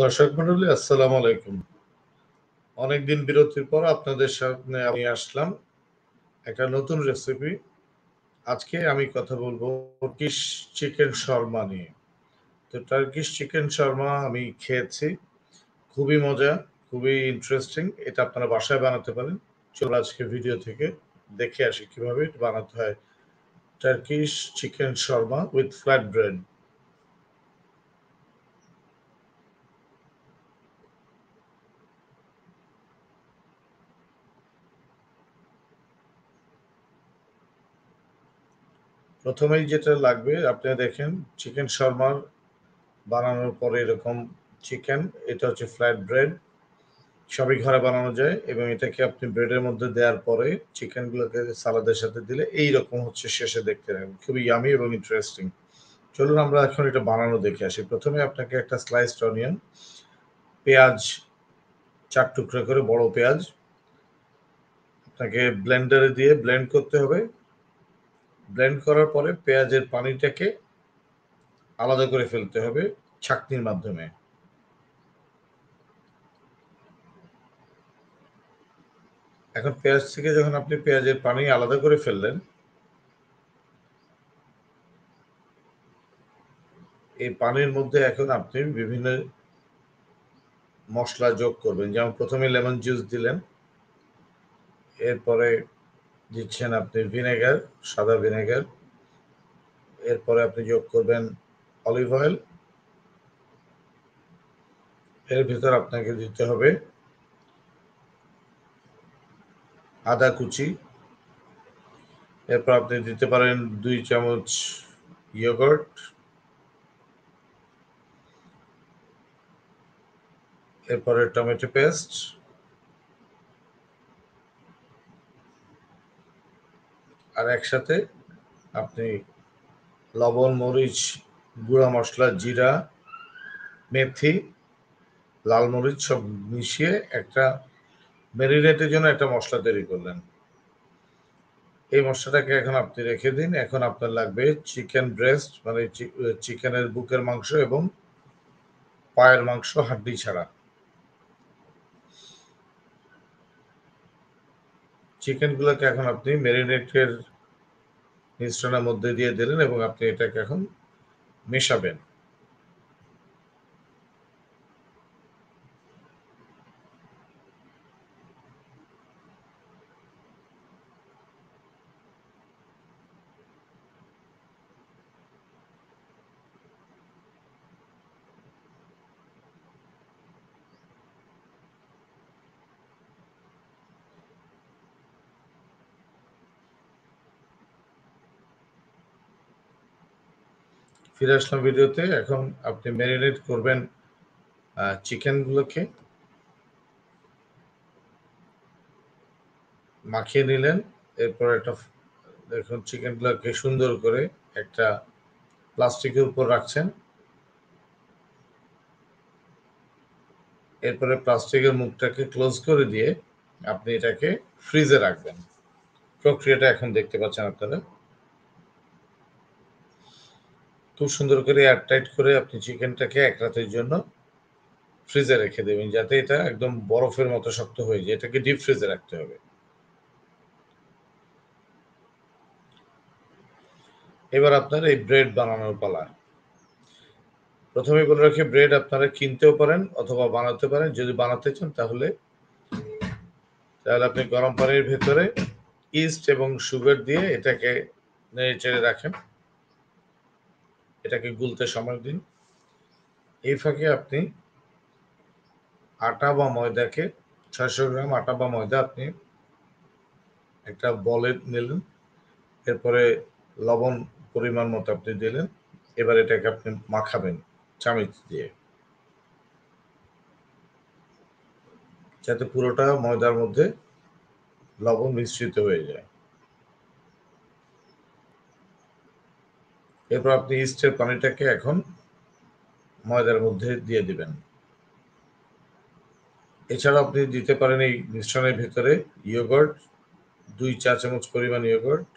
দর্শক মন্ডলী আসসালামু আলাইকুম অনেকদিন বিরতির পর আপনাদের সামনে আমি আসলাম একটা নতুন রেসিপি আজকে আমি কথা বলবো টার্কিশ চিকেন শর্মা নিয়ে তো টার্কিশ চিকেন শর্মা আমি খেয়েছি খুবই মজা খুবই ইন্টারেস্টিং এটা আপনারা বাসায় বানাতে পারেন চলো আজকে ভিডিও থেকে দেখে আসি কিভাবে বানাতে হয় Turkish chicken shawarma with flat bread প্রথমেই যেটা লাগবে আপনি দেখেন চিকেন শর্মার বানানোর পরে এরকম চিকেন এটা হচ্ছে ফ্ল্যাট ব্রেড সবই ঘরে বানানো যায় এবং এটাকে আপনি ব্রেডের মধ্যে দেওয়ার পরে চিকেনগুলোকে সালাদের সাথে দিলে এই রকম হচ্ছে শেষে দেখতে লাগবে খুবই ইয়ামি এবং ইন্টারেস্টিং চলুন আমরা এখন এটা বানানো দেখে আসি প্রথমে আপনাকে একটা স্লাইসড অনিয়ন পেঁয়াজ চার টুকরো করে বড় পেঁয়াজ আপনাকে ব্লেন্ডারে দিয়ে ব্লেন্ড করতে হবে ব্লেন্ড করার পরে পেঁয়াজের পানিটাকে আলাদা করে ফেলতে হবে ছাকনির মাধ্যমে এখন পেঁয়াজ থেকে যখন আপনি পেঁয়াজের পানি আলাদা করে ফেললেন এই পানির মধ্যে এখন আপনি বিভিন্ন মশলা যোগ করবেন যেমন প্রথমে লেমন জুস দিলেন এরপরে দিচ্ছেন আপনি ভিনেগার সাদা ভিনেগার এরপরে আপনি যোগ করবেন অলিভ অয়েল এর ভিতর আপনাকে দিতে হবে আদা কুচি এরপর আপনি দিতে পারেন দুই চামচ ইয়োগট এরপরে টমেটো পেস্ট আর একসাথে আপনি লবণ মরিচ গুঁড়া মশলা জিরা মেথি লাল মরিচ সব মিশিয়ে একটা ম্যারিনেটের জন্য একটা মশলা তৈরি করলেন এই মশলাটাকে এখন আপনি রেখে দিন এখন আপনার লাগবে চিকেন ব্রেস্ট মানে চিকেনের বুকের মাংস এবং পায়ের মাংস হাড্ডি ছাড়া চিকেনগুলোকে এখন আপনি ম্যারিনেটের মিশ্রণের মধ্যে দিয়ে দিলেন এবং আপনি এটাকে এখন মেশাবেন ফিরে আসলাম ভিডিওতে এখন আপনি ম্যারিনেট করবেন চিকেনগুলোকে মাখিয়ে নিলেন এরপর একটা দেখুন চিকেনগুলোকে সুন্দর করে একটা প্লাস্টিকের উপর রাখছেন এরপরে প্লাস্টিকের মুখটাকে ক্লোজ করে দিয়ে আপনি এটাকে ফ্রিজে রাখবেন প্রক্রিয়াটা এখন দেখতে পাচ্ছেন আপনারা খুব সুন্দর করে এয়ারটাইট করে আপনি চিকেনটাকে এক রাতের জন্য ফ্রিজে রেখে দেবেন যাতে এটা একদম বরফের মতো শক্ত হয়ে যায় এটাকে ডিপ ফ্রিজে রাখতে হবে এবার আপনার এই ব্রেড বানানোর পালা প্রথমে বলে রাখি ব্রেড আপনারা কিনতেও পারেন অথবা বানাতে পারেন যদি বানাতে চান তাহলে তাহলে আপনি গরম পানির ভেতরে ইস্ট এবং সুগার দিয়ে এটাকে নেড়ে চেড়ে রাখেন এটাকে গুলতে সময় দিন এই ফাঁকে আপনি আটা বা ময়দাকে ছয়শো গ্রাম আটা বা ময়দা আপনি একটা বলে নিলেন এরপরে লবণ পরিমাণ মতো আপনি দিলেন এবার এটাকে আপনি মাখাবেন চামিচ দিয়ে যাতে পুরোটা ময়দার মধ্যে লবণ মিশ্রিত হয়ে যায় এরপর আপনি ইস্টের পানিটাকে এখন ময়দার মধ্যে দিয়ে দিবেন এছাড়া আপনি দিতে পারেন এই মিশ্রণের ভেতরে ইয়োগর্ট দুই চা চামচ পরিমাণ ইয়োগর্ট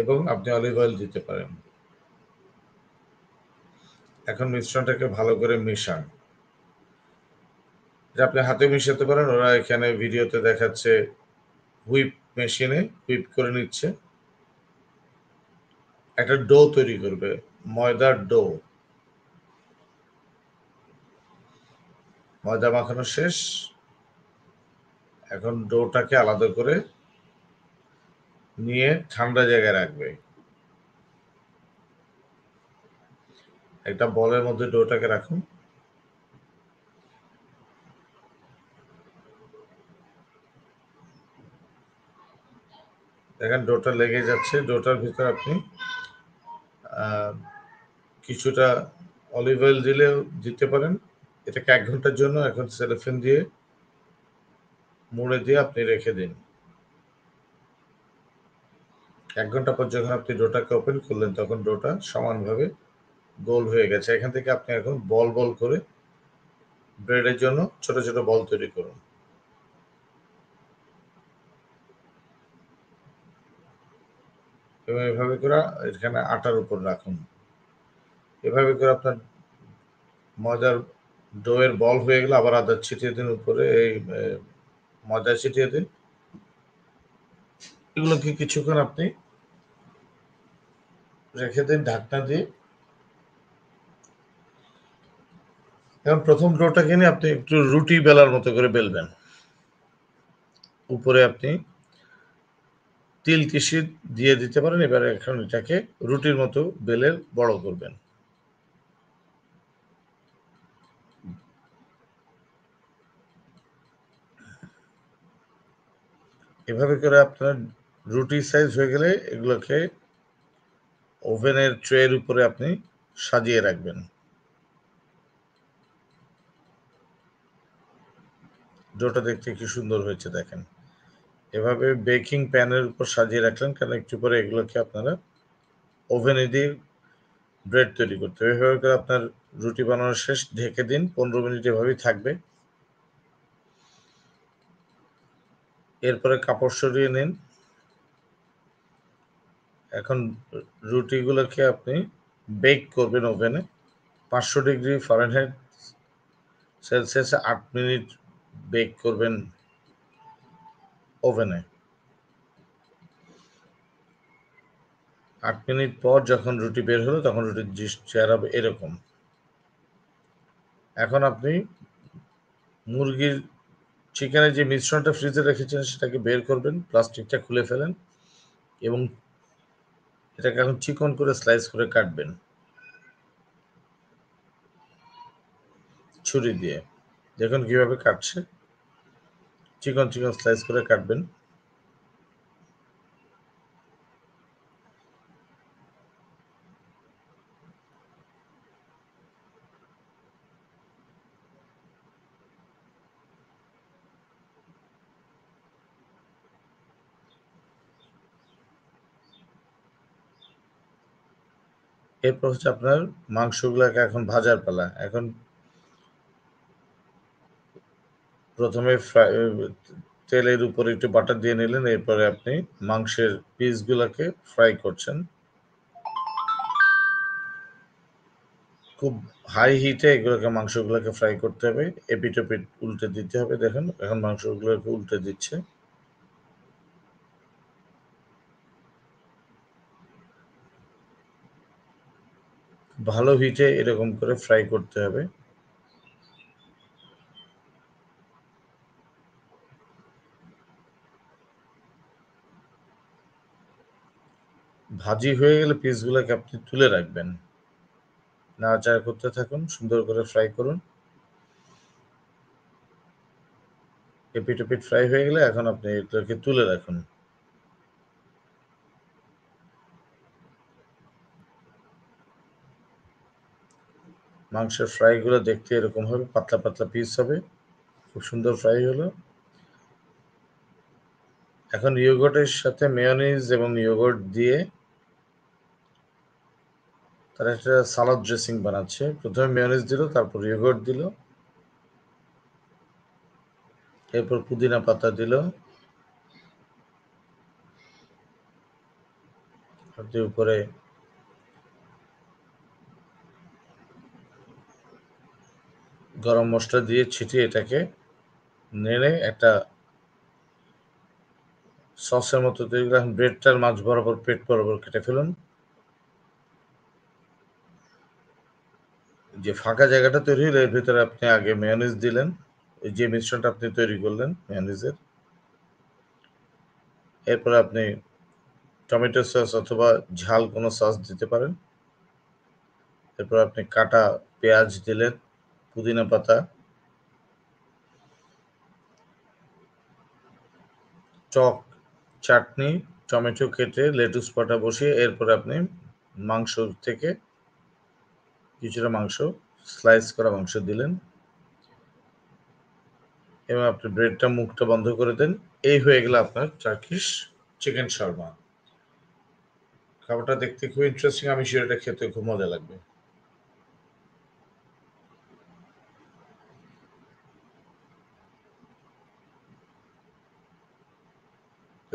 এবং আপনি অলিভ অয়েল দিতে পারেন এখন মিশ্রণটাকে ভালো করে মেশান আপনি হাতে মিশাতে পারেন ওরা এখানে ভিডিওতে দেখাচ্ছে হুইপ মেশিনে হুইপ করে নিচ্ছে একটা ডো তৈরি করবে ময়দার ডো ময়দা মাখানো শেষ এখন ডোটাকে আলাদা করে নিয়ে ঠান্ডা জায়গায় রাখবে একটা বলের মধ্যে ডোটাকে রাখুন দেখেন ডোটা লেগে যাচ্ছে ডোটার ভিতরে আপনি কিছুটা অলিভ অয়েল দিলেও দিতে পারেন এটাকে এক ঘন্টার জন্য এখন সেলেফিন দিয়ে মুড়ে দিয়ে আপনি রেখে দিন এক ঘন্টা পর যখন আপনি ডোটাকে ওপেন করলেন তখন ডোটা সমানভাবে গোল হয়ে গেছে এখান থেকে আপনি এখন বল বল করে ব্রেডের জন্য ছোট ছোট বল তৈরি করুন এবং এভাবে করে এখানে আটার উপর রাখুন এভাবে করে আপনার ময়দার ডোয়ের বল হয়ে গেলে আবার আদার ছিটিয়ে দিন উপরে এই ময়দা ছিটিয়ে দিন এগুলোকে কিছুক্ষণ আপনি রেখে দিন ঢাকনা দিয়ে এখন প্রথম ডোটাকে নিয়ে আপনি একটু রুটি বেলার মতো করে বেলবেন উপরে আপনি তিল তিসি দিয়ে দিতে পারেন এবারে এখন এটাকে রুটির মতো বেলের বড় করবেন এভাবে করে আপনার রুটি সাইজ হয়ে গেলে এগুলোকে ওভেনের ট্রের উপরে আপনি সাজিয়ে রাখবেন ডোটা দেখতে কি সুন্দর হয়েছে দেখেন এভাবে বেকিং প্যানের উপর সাজিয়ে রাখলেন কারণ একটু পরে এগুলোকে আপনারা ওভেনে দিয়ে ব্রেড তৈরি করতে হবে এভাবে করে আপনার রুটি বানানো শেষ ঢেকে দিন পনেরো মিনিট এভাবেই থাকবে এরপরে কাপড় সরিয়ে নিন এখন রুটিগুলোকে আপনি বেক করবেন ওভেনে পাঁচশো ডিগ্রি ফারেনহাইট সেলসিয়াসে আট মিনিট বেক করবেন ওভেনে আট মিনিট পর যখন রুটি বের হলো তখন রুটির চেহারা এরকম এখন আপনি মুরগির চিকেনের যে মিশ্রণটা ফ্রিজে রেখেছেন সেটাকে বের করবেন প্লাস্টিকটা খুলে ফেলেন এবং এটাকে এখন চিকন করে স্লাইস করে কাটবেন ছুরি দিয়ে দেখুন কীভাবে কাটছে চিকন চিকন স্লাইস করে কাটবেন এরপর হচ্ছে আপনার মাংসগুলাকে এখন ভাজার পালা এখন প্রথমে তেলের উপরে একটু বাটার দিয়ে নিলেন এরপরে আপনি মাংসের পিসগুলোকে ফ্রাই করছেন খুব হাই হিটে এগুলোকে মাংসগুলোকে ফ্রাই করতে হবে এপিটোপিট উল্টে দিতে হবে দেখেন এখন মাংসগুলোকে উল্টে দিচ্ছে ভালো হিটে এরকম করে ফ্রাই করতে হবে ভাজি হয়ে গেলে পিসগুলোকে আপনি তুলে রাখবেন নাড়াচাড়া করতে থাকুন সুন্দর করে ফ্রাই করুন এপিট এপিট ফ্রাই হয়ে গেলে এখন আপনি এগুলোকে তুলে রাখুন মাংসের ফ্রাইগুলো দেখতে এরকম হবে পাতলা পাতলা পিস হবে খুব সুন্দর ফ্রাই হলো এখন ইয়োগর্টের সাথে মেয়নিজ এবং ইয়োগর্ট দিয়ে তারা একটা সালাদ ড্রেসিং বানাচ্ছে প্রথমে মেয়নিজ দিল তারপর ইয়োগট দিল এরপর পুদিনা পাতা দিল উপরে গরম মশলা দিয়ে ছিটিয়ে এটাকে নেড়ে একটা সসের মতো তৈরি ব্রেডটার মাছ বরাবর পেট বরাবর কেটে ফেলুন যে ফাঁকা জায়গাটা তৈরি হলো এর ভিতরে আপনি আগে মেয়নিজ দিলেন ওই যে মিশ্রণটা আপনি তৈরি করলেন মেয়নিজের এরপর আপনি টমেটো সস অথবা ঝাল কোনো সস দিতে পারেন এরপর আপনি কাটা পেঁয়াজ দিলেন পুদিনা পাতা টক চাটনি টমেটো কেটে লেটুস পাটা বসিয়ে এরপর আপনি মাংস থেকে কিছুটা মাংস স্লাইস করা মাংস দিলেন এবং আপনি ব্রেডটা মুখটা বন্ধ করে দেন এই হয়ে গেল আপনার চারকিস চিকেন শর্মা খাবারটা দেখতে খুব ইন্টারেস্টিং আমি সেটা খেতে খুব মজা লাগবে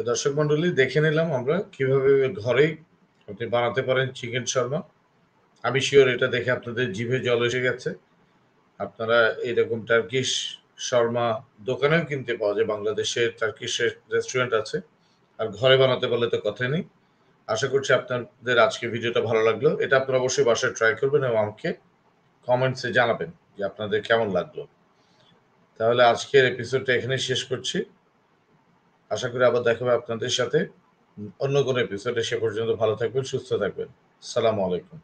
দর্শক মন্ডলী দেখে নিলাম আমরা কিভাবে ঘরে আপনি বানাতে পারেন চিকেন শর্মা আমি শিওর এটা দেখে আপনাদের জিভে জল এসে গেছে আপনারা এরকম টার্কিশ শর্মা দোকানেও কিনতে পাওয়া যায় বাংলাদেশের টার্কিশ রেস্টুরেন্ট আছে আর ঘরে বানাতে বলে তো কথা নেই আশা করছি আপনাদের আজকে ভিডিওটা ভালো লাগলো এটা আপনারা অবশ্যই বাসায় ট্রাই করবেন এবং আমাকে কমেন্টসে জানাবেন যে আপনাদের কেমন লাগলো তাহলে আজকের এপিসোডটা এখানে শেষ করছি আশা করি আবার দেখা হবে আপনাদের সাথে অন্য কোনো এপিসোডে সে পর্যন্ত ভালো থাকবেন সুস্থ থাকবেন সালামু আলাইকুম